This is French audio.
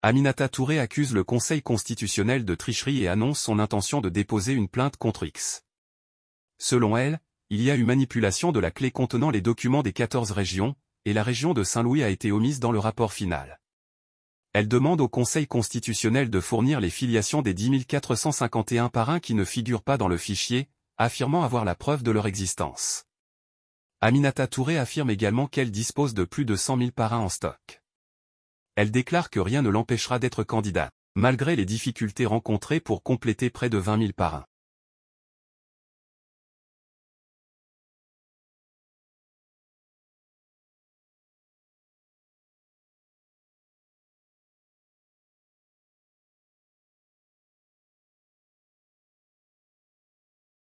Aminata Touré accuse le Conseil constitutionnel de tricherie et annonce son intention de déposer une plainte contre X. Selon elle, il y a eu manipulation de la clé contenant les documents des 14 régions, et la région de Saint-Louis a été omise dans le rapport final. Elle demande au Conseil constitutionnel de fournir les filiations des 10 451 parrains qui ne figurent pas dans le fichier, affirmant avoir la preuve de leur existence. Aminata Touré affirme également qu'elle dispose de plus de 100 000 parrains en stock elle déclare que rien ne l'empêchera d'être candidat, malgré les difficultés rencontrées pour compléter près de 20 000 parrains.